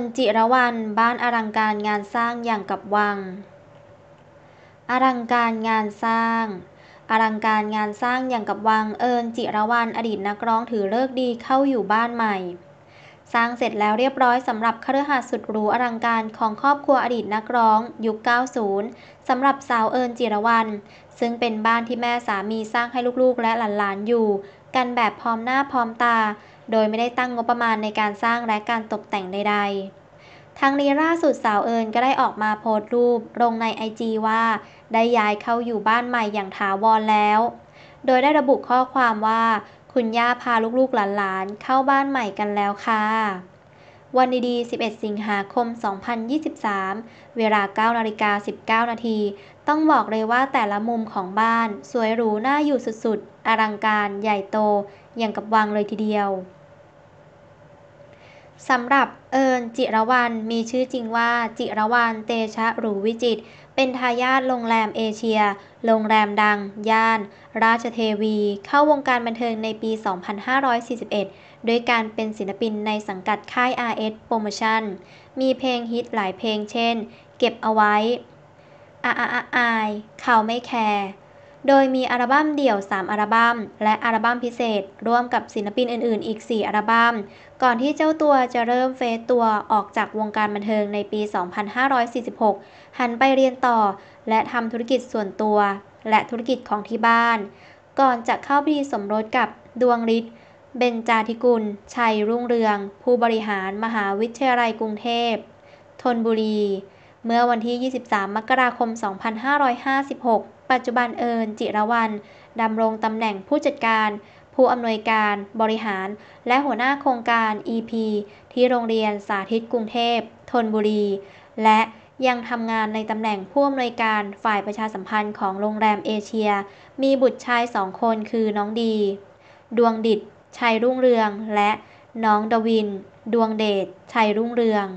นจิรวันบ้านอลังการงานสร้างอย่างกับวังอลังการงานสร้างอลังการงานสร้างอย่างกับวังเอิญจิรวันอดีตนักร้องถือเลิกดีเข้าอยู่บ้านใหม่ สร้างเสร็จแล้วเรียบร้อยสำหรับเคฤหาสน์สุดหรูอลังการของครอบครัวอดีตนักร้อง ยุค90สำหรับสาวเอิญจิรวันซึ่งเป็นบ้านที่แม่สามีสร้างให้ลูกๆ และหลานๆอยู่ กันแบบพร้อมหน้าพร้อมตาโดยไม่ได้ตั้งงบประมาณในการสร้างและการตกแต่งใด ๆทางนี้ล่าสุดสาวเอิญก็ได้ออกมาโพสต์รูป ลงในไอจีว่า ได้ย้ายเข้าอยู่บ้านใหม่อย่างถาวรแล้ว โดยได้ระบุข้อความว่า คุณย่าพาลูกๆหลานๆ เข้าบ้านใหม่กันแล้วค่ะ วันดีๆ11 สิงหาคม 2023 เวลา 9นาฬิกา 19 นาที ต้องบอกเลยว่าแต่ละมุมของบ้าน สวยหรูน่าอยู่สุดๆอลังการ ใหญ่โต อย่างกับวังเลยทีเดียวสำหรับเอิญจิรวรรณมีชื่อจริงว่าจิรวรรณเตชะหรูวิจิตเป็นทายาทโรงแรมเอเชียโรงแรมดัง ย่าน ราชเทวี เข้าวงการบันเทิงในปี 2541 ด้วยการเป็นศิลปินในสังกัดค่าย RS Promotion มีเพลงฮิตหลายเพลงเช่น เก็บเอาไว้อาอาอายเขาไม่แคร์โดยมีอัลบั้มเดี่ยว 3 อัลบั้ม และอัลบั้มพิเศษ ร่วมกับศิลปินอื่น ๆ อีก 4 อัลบั้ม ก่อนที่เจ้าตัวจะเริ่มเฟซตัวออกจากวงการบันเทิงในปี 2546 หันไปเรียนต่อ และทำธุรกิจส่วนตัว และธุรกิจของที่บ้าน ก่อนจะเข้าพิธีสมรสกับดวงฤทธิ์ เบญจาธิกุล ชัยรุ่งเรือง ผู้บริหารมหาวิทยาลัยกรุงเทพธนบุรีเมื่อวันที่ 23 มกราคม 2556 ปัจจุบันเอิญจิรวันดำรงตำแหน่งผู้จัดการ ผู้อำนวยการบริหาร และหัวหน้าโครงการ EP ที่โรงเรียนสาธิตกรุงเทพธนบุรี และยังทำงานในตำแหน่งผู้อำนวยการฝ่ายประชาสัมพันธ์ของโรงแรมเอเชีย มีบุตรชายสองคนคือน้องดี ดวงดิด ชัยรุ่งเรือง และน้องดวิน ดวงเดชชัยรุ่งเรือง